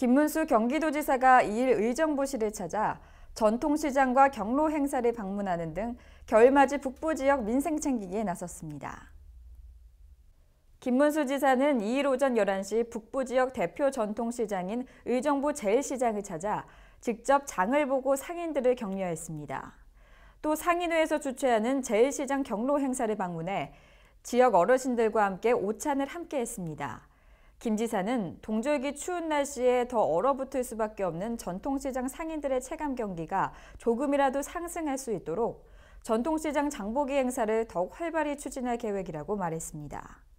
김문수 경기도지사가 2일 의정부시를 찾아 전통시장과 경로 행사를 방문하는 등 결맞이 북부 지역 민생 챙기기에 나섰습니다. 김문수 지사는 2일 오전 11시 북부 지역 대표 전통시장인 의정부 제일시장을 찾아 직접 장을 보고 상인들을 격려했습니다. 또 상인회에서 주최하는 제일시장 경로 행사를 방문해 지역 어르신들과 함께 오찬을 함께 했습니다. 김 지사는 동절기 추운 날씨에 더 얼어붙을 수밖에 없는 전통시장 상인들의 체감 경기가 조금이라도 상승할 수 있도록 전통시장 장보기 행사를 더욱 활발히 추진할 계획이라고 말했습니다.